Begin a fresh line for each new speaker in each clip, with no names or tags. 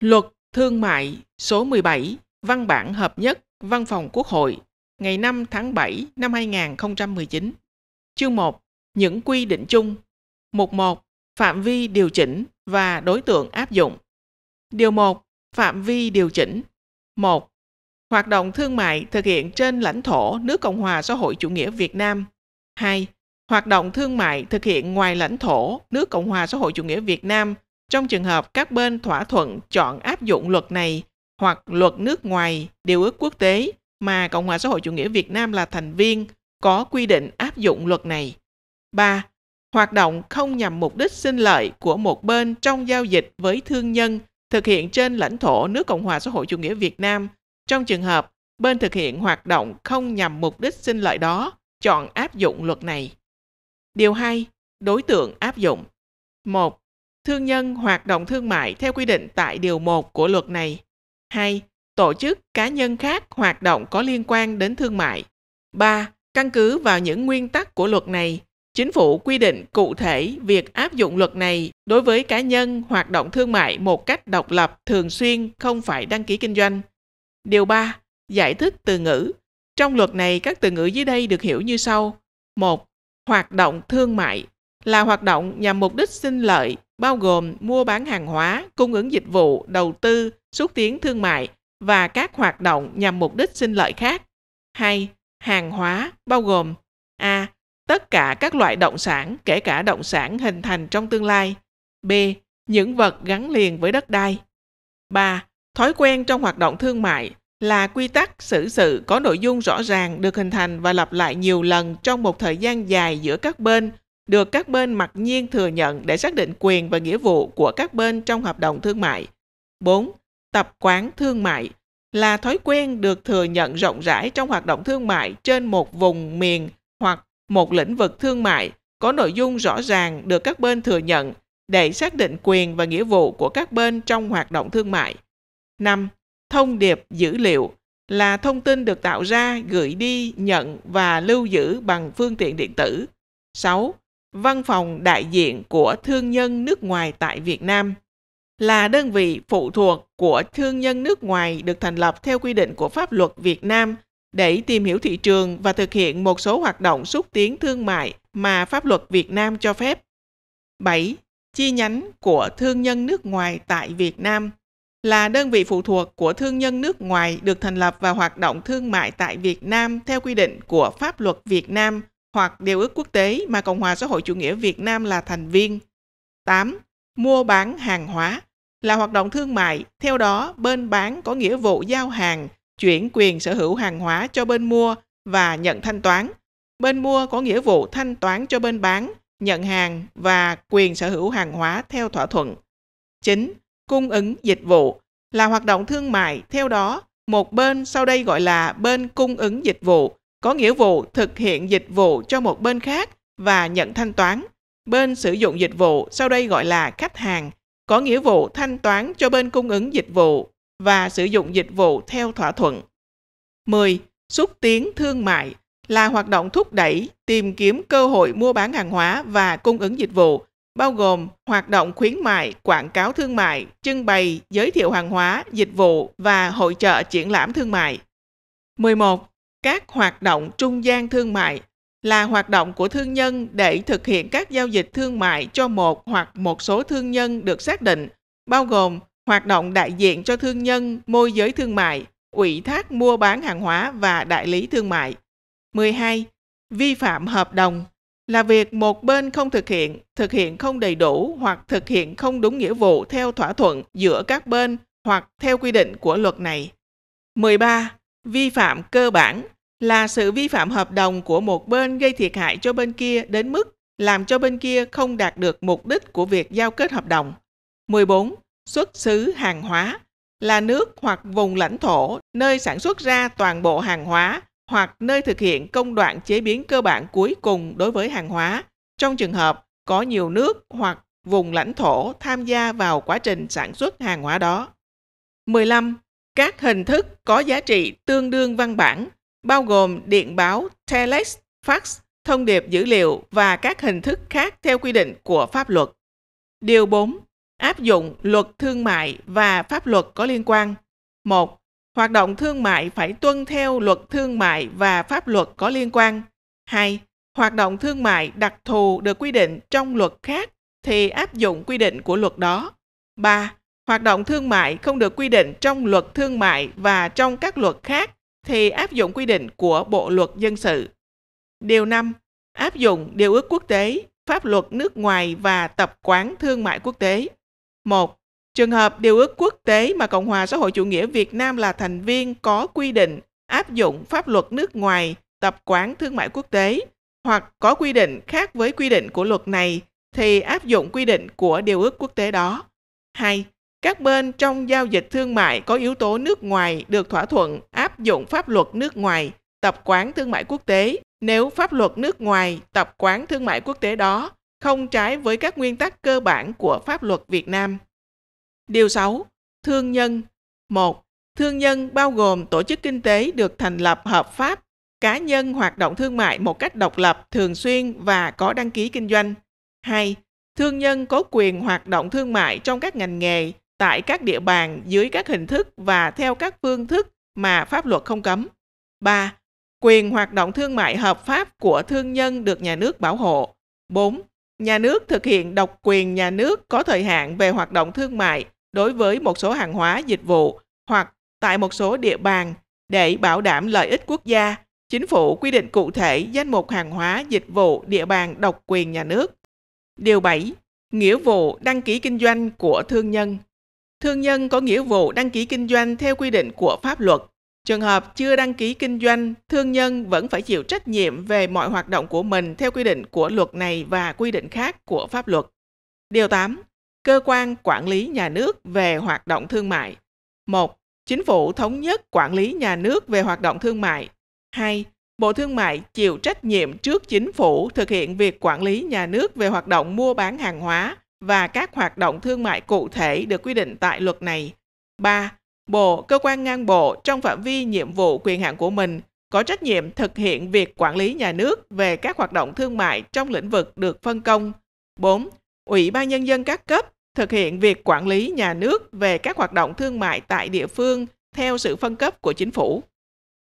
Luật Thương mại số 17, văn bản hợp nhất Văn phòng Quốc hội ngày 5 tháng 7 năm 2019. Chương 1. Những quy định chung. Mục 1. Phạm vi điều chỉnh và đối tượng áp dụng. Điều 1. Phạm vi điều chỉnh. 1. Hoạt động thương mại thực hiện trên lãnh thổ nước Cộng hòa xã hội chủ nghĩa Việt Nam. 2. Hoạt động thương mại thực hiện ngoài lãnh thổ nước Cộng hòa xã hội chủ nghĩa Việt Nam – trong trường hợp các bên thỏa thuận chọn áp dụng luật này hoặc luật nước ngoài, điều ước quốc tế mà Cộng hòa xã hội chủ nghĩa Việt Nam là thành viên có quy định áp dụng luật này. 3. Hoạt động không nhằm mục đích sinh lợi của một bên trong giao dịch với thương nhân thực hiện trên lãnh thổ nước Cộng hòa xã hội chủ nghĩa Việt Nam trong trường hợp bên thực hiện hoạt động không nhằm mục đích sinh lợi đó chọn áp dụng luật này. Điều 2. Đối tượng áp dụng 1 thương nhân hoạt động thương mại theo quy định tại điều 1 của luật này. 2. Tổ chức cá nhân khác hoạt động có liên quan đến thương mại. 3. Căn cứ vào những nguyên tắc của luật này, chính phủ quy định cụ thể việc áp dụng luật này đối với cá nhân hoạt động thương mại một cách độc lập thường xuyên không phải đăng ký kinh doanh. Điều 3. Giải thích từ ngữ. Trong luật này các từ ngữ dưới đây được hiểu như sau. 1. Hoạt động thương mại là hoạt động nhằm mục đích sinh lợi bao gồm mua bán hàng hóa, cung ứng dịch vụ, đầu tư, xúc tiến thương mại và các hoạt động nhằm mục đích sinh lợi khác. 2. Hàng hóa bao gồm A. Tất cả các loại động sản, kể cả động sản hình thành trong tương lai. B. Những vật gắn liền với đất đai. 3. Thói quen trong hoạt động thương mại là quy tắc xử sự có nội dung rõ ràng được hình thành và lặp lại nhiều lần trong một thời gian dài giữa các bên được các bên mặc nhiên thừa nhận để xác định quyền và nghĩa vụ của các bên trong hợp đồng thương mại. 4. Tập quán thương mại là thói quen được thừa nhận rộng rãi trong hoạt động thương mại trên một vùng miền hoặc một lĩnh vực thương mại có nội dung rõ ràng được các bên thừa nhận để xác định quyền và nghĩa vụ của các bên trong hoạt động thương mại. 5. Thông điệp dữ liệu là thông tin được tạo ra, gửi đi, nhận và lưu giữ bằng phương tiện điện tử. 6 văn phòng đại diện của thương nhân nước ngoài tại Việt Nam là đơn vị phụ thuộc của thương nhân nước ngoài được thành lập theo quy định của pháp luật Việt Nam để tìm hiểu thị trường và thực hiện một số hoạt động xúc tiến thương mại mà pháp luật Việt Nam cho phép. 7. Chi nhánh của thương nhân nước ngoài tại Việt Nam là đơn vị phụ thuộc của thương nhân nước ngoài được thành lập và hoạt động thương mại tại Việt Nam theo quy định của pháp luật Việt Nam hoặc Điều ước quốc tế mà Cộng hòa xã hội chủ nghĩa Việt Nam là thành viên. 8. Mua bán hàng hóa là hoạt động thương mại, theo đó bên bán có nghĩa vụ giao hàng, chuyển quyền sở hữu hàng hóa cho bên mua và nhận thanh toán. Bên mua có nghĩa vụ thanh toán cho bên bán, nhận hàng và quyền sở hữu hàng hóa theo thỏa thuận. 9. Cung ứng dịch vụ là hoạt động thương mại, theo đó một bên sau đây gọi là bên cung ứng dịch vụ có nghĩa vụ thực hiện dịch vụ cho một bên khác và nhận thanh toán. Bên sử dụng dịch vụ sau đây gọi là khách hàng, có nghĩa vụ thanh toán cho bên cung ứng dịch vụ và sử dụng dịch vụ theo thỏa thuận. 10. Xúc tiến thương mại là hoạt động thúc đẩy, tìm kiếm cơ hội mua bán hàng hóa và cung ứng dịch vụ, bao gồm hoạt động khuyến mại, quảng cáo thương mại, trưng bày, giới thiệu hàng hóa, dịch vụ và hội trợ triển lãm thương mại. 11 các hoạt động trung gian thương mại là hoạt động của thương nhân để thực hiện các giao dịch thương mại cho một hoặc một số thương nhân được xác định, bao gồm hoạt động đại diện cho thương nhân, môi giới thương mại, ủy thác mua bán hàng hóa và đại lý thương mại. 12. Vi phạm hợp đồng là việc một bên không thực hiện, thực hiện không đầy đủ hoặc thực hiện không đúng nghĩa vụ theo thỏa thuận giữa các bên hoặc theo quy định của luật này. 13. Vi phạm cơ bản là sự vi phạm hợp đồng của một bên gây thiệt hại cho bên kia đến mức làm cho bên kia không đạt được mục đích của việc giao kết hợp đồng. 14. Xuất xứ hàng hóa là nước hoặc vùng lãnh thổ nơi sản xuất ra toàn bộ hàng hóa hoặc nơi thực hiện công đoạn chế biến cơ bản cuối cùng đối với hàng hóa trong trường hợp có nhiều nước hoặc vùng lãnh thổ tham gia vào quá trình sản xuất hàng hóa đó. 15. Các hình thức có giá trị tương đương văn bản bao gồm điện báo, telex, fax, thông điệp dữ liệu và các hình thức khác theo quy định của pháp luật. Điều 4. Áp dụng luật thương mại và pháp luật có liên quan. 1. Hoạt động thương mại phải tuân theo luật thương mại và pháp luật có liên quan. 2. Hoạt động thương mại đặc thù được quy định trong luật khác thì áp dụng quy định của luật đó. 3. Hoạt động thương mại không được quy định trong luật thương mại và trong các luật khác thì áp dụng quy định của Bộ luật dân sự. Điều 5. Áp dụng điều ước quốc tế, pháp luật nước ngoài và tập quán thương mại quốc tế. 1. Trường hợp điều ước quốc tế mà Cộng hòa xã hội chủ nghĩa Việt Nam là thành viên có quy định áp dụng pháp luật nước ngoài, tập quán thương mại quốc tế hoặc có quy định khác với quy định của luật này thì áp dụng quy định của điều ước quốc tế đó. 2. Các bên trong giao dịch thương mại có yếu tố nước ngoài được thỏa thuận áp dụng pháp luật nước ngoài, tập quán thương mại quốc tế nếu pháp luật nước ngoài, tập quán thương mại quốc tế đó không trái với các nguyên tắc cơ bản của pháp luật Việt Nam. Điều 6. Thương nhân 1. Thương nhân bao gồm tổ chức kinh tế được thành lập hợp pháp, cá nhân hoạt động thương mại một cách độc lập, thường xuyên và có đăng ký kinh doanh. 2. Thương nhân có quyền hoạt động thương mại trong các ngành nghề, tại các địa bàn dưới các hình thức và theo các phương thức mà pháp luật không cấm. 3. Quyền hoạt động thương mại hợp pháp của thương nhân được nhà nước bảo hộ. 4. Nhà nước thực hiện độc quyền nhà nước có thời hạn về hoạt động thương mại đối với một số hàng hóa dịch vụ hoặc tại một số địa bàn để bảo đảm lợi ích quốc gia, chính phủ quy định cụ thể danh mục hàng hóa dịch vụ địa bàn độc quyền nhà nước. Điều 7. Nghĩa vụ đăng ký kinh doanh của thương nhân Thương nhân có nghĩa vụ đăng ký kinh doanh theo quy định của pháp luật. Trường hợp chưa đăng ký kinh doanh, thương nhân vẫn phải chịu trách nhiệm về mọi hoạt động của mình theo quy định của luật này và quy định khác của pháp luật. Điều 8. Cơ quan quản lý nhà nước về hoạt động thương mại. 1. Chính phủ thống nhất quản lý nhà nước về hoạt động thương mại. 2. Bộ Thương mại chịu trách nhiệm trước chính phủ thực hiện việc quản lý nhà nước về hoạt động mua bán hàng hóa, và các hoạt động thương mại cụ thể được quy định tại luật này. 3. Bộ, cơ quan ngang bộ trong phạm vi nhiệm vụ quyền hạn của mình có trách nhiệm thực hiện việc quản lý nhà nước về các hoạt động thương mại trong lĩnh vực được phân công. 4. Ủy ban nhân dân các cấp thực hiện việc quản lý nhà nước về các hoạt động thương mại tại địa phương theo sự phân cấp của chính phủ.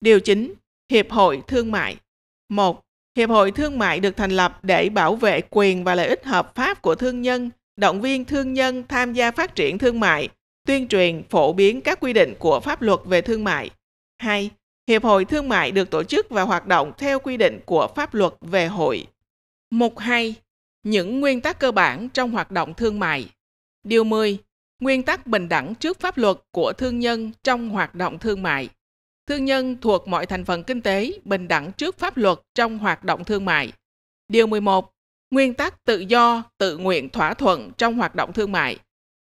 Điều 9. Hiệp hội thương mại 1. Hiệp hội Thương mại được thành lập để bảo vệ quyền và lợi ích hợp pháp của thương nhân, động viên thương nhân tham gia phát triển thương mại, tuyên truyền phổ biến các quy định của pháp luật về thương mại. 2. Hiệp hội Thương mại được tổ chức và hoạt động theo quy định của pháp luật về hội. Mục 2. Những nguyên tắc cơ bản trong hoạt động thương mại. Điều 10. Nguyên tắc bình đẳng trước pháp luật của thương nhân trong hoạt động thương mại thương nhân thuộc mọi thành phần kinh tế bình đẳng trước pháp luật trong hoạt động thương mại. Điều 11. Nguyên tắc tự do, tự nguyện thỏa thuận trong hoạt động thương mại.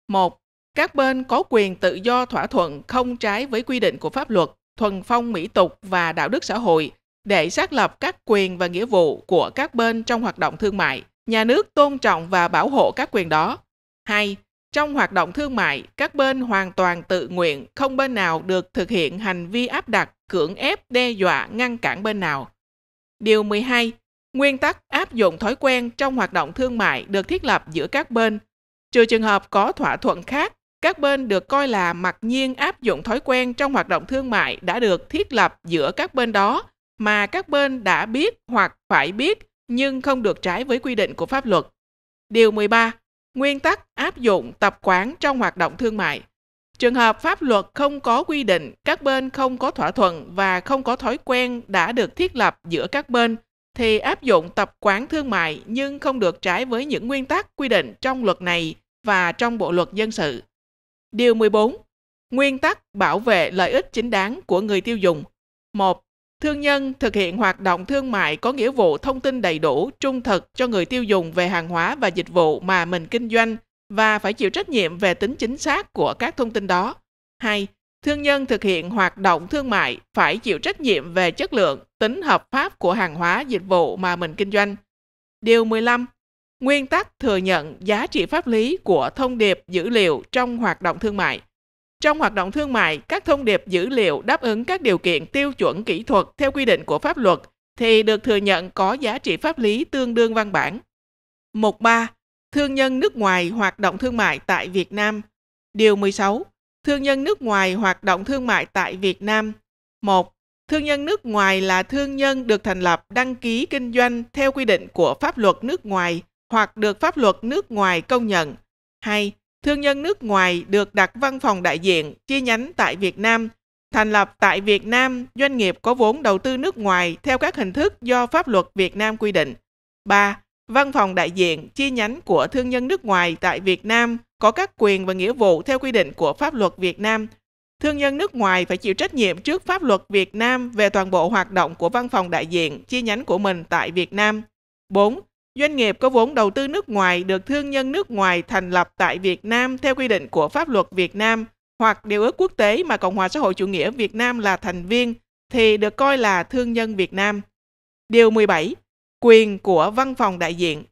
1. Các bên có quyền tự do thỏa thuận không trái với quy định của pháp luật, thuần phong mỹ tục và đạo đức xã hội để xác lập các quyền và nghĩa vụ của các bên trong hoạt động thương mại. Nhà nước tôn trọng và bảo hộ các quyền đó. 2. Trong hoạt động thương mại, các bên hoàn toàn tự nguyện, không bên nào được thực hiện hành vi áp đặt, cưỡng ép, đe dọa, ngăn cản bên nào. Điều 12. Nguyên tắc áp dụng thói quen trong hoạt động thương mại được thiết lập giữa các bên. Trừ trường hợp có thỏa thuận khác, các bên được coi là mặc nhiên áp dụng thói quen trong hoạt động thương mại đã được thiết lập giữa các bên đó mà các bên đã biết hoặc phải biết nhưng không được trái với quy định của pháp luật. Điều 13 nguyên tắc áp dụng tập quán trong hoạt động thương mại. Trường hợp pháp luật không có quy định, các bên không có thỏa thuận và không có thói quen đã được thiết lập giữa các bên thì áp dụng tập quán thương mại nhưng không được trái với những nguyên tắc quy định trong luật này và trong bộ luật dân sự. Điều 14. Nguyên tắc bảo vệ lợi ích chính đáng của người tiêu dùng. 1. Thương nhân thực hiện hoạt động thương mại có nghĩa vụ thông tin đầy đủ, trung thực cho người tiêu dùng về hàng hóa và dịch vụ mà mình kinh doanh và phải chịu trách nhiệm về tính chính xác của các thông tin đó. 2. Thương nhân thực hiện hoạt động thương mại phải chịu trách nhiệm về chất lượng, tính hợp pháp của hàng hóa dịch vụ mà mình kinh doanh. Điều 15. Nguyên tắc thừa nhận giá trị pháp lý của thông điệp dữ liệu trong hoạt động thương mại. Trong hoạt động thương mại, các thông điệp dữ liệu đáp ứng các điều kiện tiêu chuẩn kỹ thuật theo quy định của pháp luật thì được thừa nhận có giá trị pháp lý tương đương văn bản. Mục 3. Thương nhân nước ngoài hoạt động thương mại tại Việt Nam. Điều 16. Thương nhân nước ngoài hoạt động thương mại tại Việt Nam. 1. Thương nhân nước ngoài là thương nhân được thành lập đăng ký kinh doanh theo quy định của pháp luật nước ngoài hoặc được pháp luật nước ngoài công nhận. 2 thương nhân nước ngoài được đặt văn phòng đại diện chi nhánh tại Việt Nam, thành lập tại Việt Nam doanh nghiệp có vốn đầu tư nước ngoài theo các hình thức do pháp luật Việt Nam quy định. 3. Văn phòng đại diện chi nhánh của thương nhân nước ngoài tại Việt Nam có các quyền và nghĩa vụ theo quy định của pháp luật Việt Nam. Thương nhân nước ngoài phải chịu trách nhiệm trước pháp luật Việt Nam về toàn bộ hoạt động của văn phòng đại diện chi nhánh của mình tại Việt Nam. 4 doanh nghiệp có vốn đầu tư nước ngoài được thương nhân nước ngoài thành lập tại Việt Nam theo quy định của pháp luật Việt Nam hoặc điều ước quốc tế mà Cộng hòa xã hội chủ nghĩa Việt Nam là thành viên thì được coi là thương nhân Việt Nam. Điều 17. Quyền của văn phòng đại diện.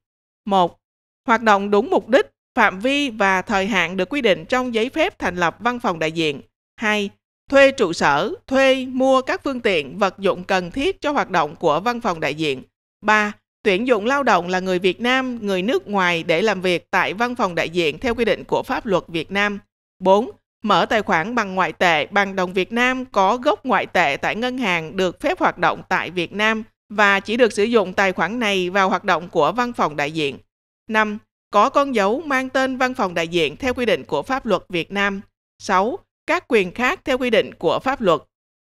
1. Hoạt động đúng mục đích, phạm vi và thời hạn được quy định trong giấy phép thành lập văn phòng đại diện. 2. Thuê trụ sở, thuê, mua các phương tiện, vật dụng cần thiết cho hoạt động của văn phòng đại diện. 3 tuyển dụng lao động là người Việt Nam, người nước ngoài để làm việc tại văn phòng đại diện theo quy định của pháp luật Việt Nam. 4. Mở tài khoản bằng ngoại tệ, bằng đồng Việt Nam có gốc ngoại tệ tại ngân hàng được phép hoạt động tại Việt Nam và chỉ được sử dụng tài khoản này vào hoạt động của văn phòng đại diện. 5. Có con dấu mang tên văn phòng đại diện theo quy định của pháp luật Việt Nam. 6. Các quyền khác theo quy định của pháp luật.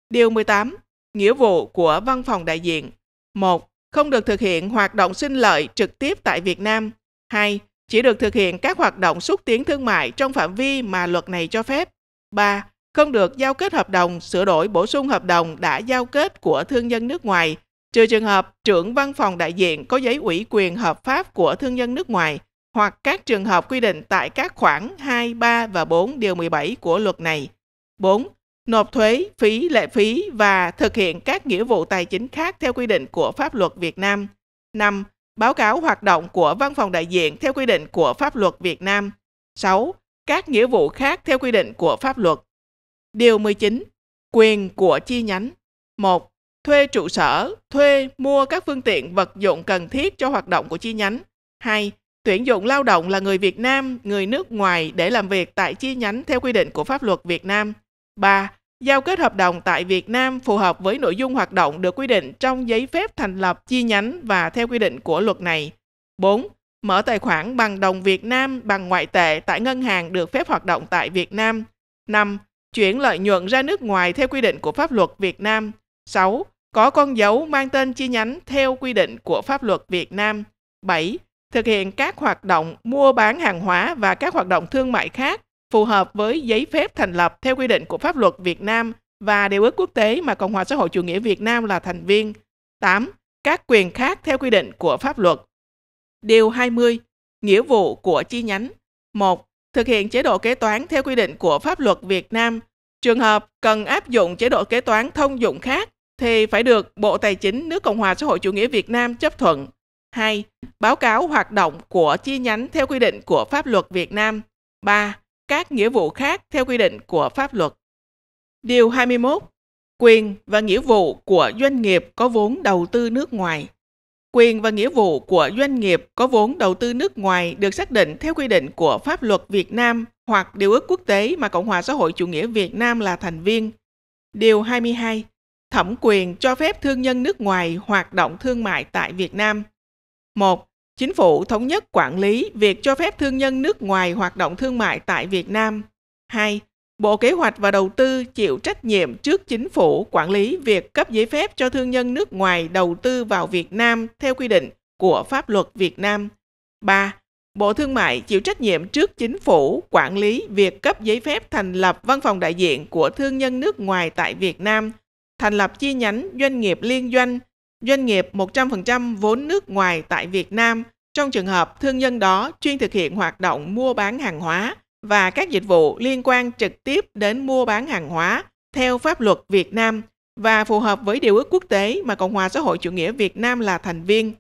Điều 18. Nghĩa vụ của văn phòng đại diện. 1 không được thực hiện hoạt động sinh lợi trực tiếp tại Việt Nam. 2. Chỉ được thực hiện các hoạt động xúc tiến thương mại trong phạm vi mà luật này cho phép. 3. Không được giao kết hợp đồng, sửa đổi bổ sung hợp đồng đã giao kết của thương nhân nước ngoài, trừ trường hợp trưởng văn phòng đại diện có giấy ủy quyền hợp pháp của thương nhân nước ngoài hoặc các trường hợp quy định tại các khoản 2, 3 và 4 điều 17 của luật này. 4 nộp thuế, phí, lệ phí và thực hiện các nghĩa vụ tài chính khác theo quy định của pháp luật Việt Nam. 5. Báo cáo hoạt động của văn phòng đại diện theo quy định của pháp luật Việt Nam. 6. Các nghĩa vụ khác theo quy định của pháp luật. Điều 19. Quyền của chi nhánh. 1. Thuê trụ sở, thuê, mua các phương tiện vật dụng cần thiết cho hoạt động của chi nhánh. 2. Tuyển dụng lao động là người Việt Nam, người nước ngoài để làm việc tại chi nhánh theo quy định của pháp luật Việt Nam. 3. Giao kết hợp đồng tại Việt Nam phù hợp với nội dung hoạt động được quy định trong giấy phép thành lập chi nhánh và theo quy định của luật này. 4. Mở tài khoản bằng đồng Việt Nam bằng ngoại tệ tại ngân hàng được phép hoạt động tại Việt Nam. 5. Chuyển lợi nhuận ra nước ngoài theo quy định của pháp luật Việt Nam. 6. Có con dấu mang tên chi nhánh theo quy định của pháp luật Việt Nam. 7. Thực hiện các hoạt động mua bán hàng hóa và các hoạt động thương mại khác phù hợp với giấy phép thành lập theo quy định của pháp luật Việt Nam và điều ước quốc tế mà Cộng hòa xã hội chủ nghĩa Việt Nam là thành viên. 8. Các quyền khác theo quy định của pháp luật. Điều 20. Nghĩa vụ của chi nhánh. 1. Thực hiện chế độ kế toán theo quy định của pháp luật Việt Nam. Trường hợp cần áp dụng chế độ kế toán thông dụng khác thì phải được Bộ Tài chính nước Cộng hòa xã hội chủ nghĩa Việt Nam chấp thuận. 2. Báo cáo hoạt động của chi nhánh theo quy định của pháp luật Việt Nam. 3 các nghĩa vụ khác theo quy định của pháp luật. Điều 21. Quyền và nghĩa vụ của doanh nghiệp có vốn đầu tư nước ngoài. Quyền và nghĩa vụ của doanh nghiệp có vốn đầu tư nước ngoài được xác định theo quy định của pháp luật Việt Nam hoặc điều ước quốc tế mà Cộng hòa xã hội chủ nghĩa Việt Nam là thành viên. Điều 22. Thẩm quyền cho phép thương nhân nước ngoài hoạt động thương mại tại Việt Nam. 1 chính phủ thống nhất quản lý việc cho phép thương nhân nước ngoài hoạt động thương mại tại Việt Nam. 2. Bộ Kế hoạch và Đầu tư chịu trách nhiệm trước chính phủ quản lý việc cấp giấy phép cho thương nhân nước ngoài đầu tư vào Việt Nam theo quy định của pháp luật Việt Nam. 3. Bộ Thương mại chịu trách nhiệm trước chính phủ quản lý việc cấp giấy phép thành lập văn phòng đại diện của thương nhân nước ngoài tại Việt Nam, thành lập chi nhánh doanh nghiệp liên doanh, doanh nghiệp 100% vốn nước ngoài tại Việt Nam trong trường hợp thương nhân đó chuyên thực hiện hoạt động mua bán hàng hóa và các dịch vụ liên quan trực tiếp đến mua bán hàng hóa theo pháp luật Việt Nam và phù hợp với điều ước quốc tế mà Cộng hòa xã hội chủ nghĩa Việt Nam là thành viên.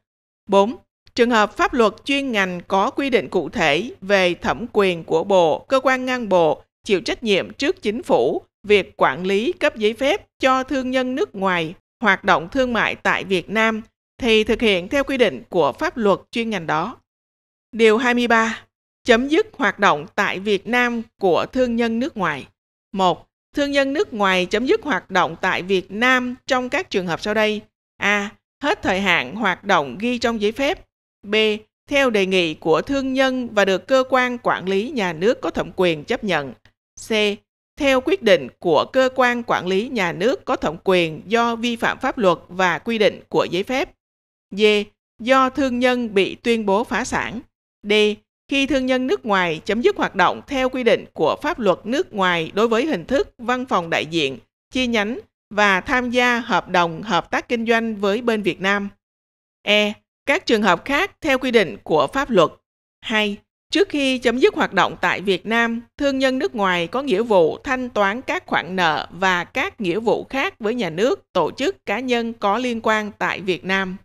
4. Trường hợp pháp luật chuyên ngành có quy định cụ thể về thẩm quyền của bộ, cơ quan ngang bộ chịu trách nhiệm trước chính phủ việc quản lý cấp giấy phép cho thương nhân nước ngoài hoạt động thương mại tại Việt Nam thì thực hiện theo quy định của pháp luật chuyên ngành đó. Điều 23. Chấm dứt hoạt động tại Việt Nam của thương nhân nước ngoài. 1. Thương nhân nước ngoài chấm dứt hoạt động tại Việt Nam trong các trường hợp sau đây. A. Hết thời hạn hoạt động ghi trong giấy phép. B. Theo đề nghị của thương nhân và được cơ quan quản lý nhà nước có thẩm quyền chấp nhận. C theo quyết định của cơ quan quản lý nhà nước có thẩm quyền do vi phạm pháp luật và quy định của giấy phép. D. Do thương nhân bị tuyên bố phá sản. D. Khi thương nhân nước ngoài chấm dứt hoạt động theo quy định của pháp luật nước ngoài đối với hình thức văn phòng đại diện, chi nhánh và tham gia hợp đồng hợp tác kinh doanh với bên Việt Nam. E. Các trường hợp khác theo quy định của pháp luật. 2. Trước khi chấm dứt hoạt động tại Việt Nam, thương nhân nước ngoài có nghĩa vụ thanh toán các khoản nợ và các nghĩa vụ khác với nhà nước, tổ chức cá nhân có liên quan tại Việt Nam.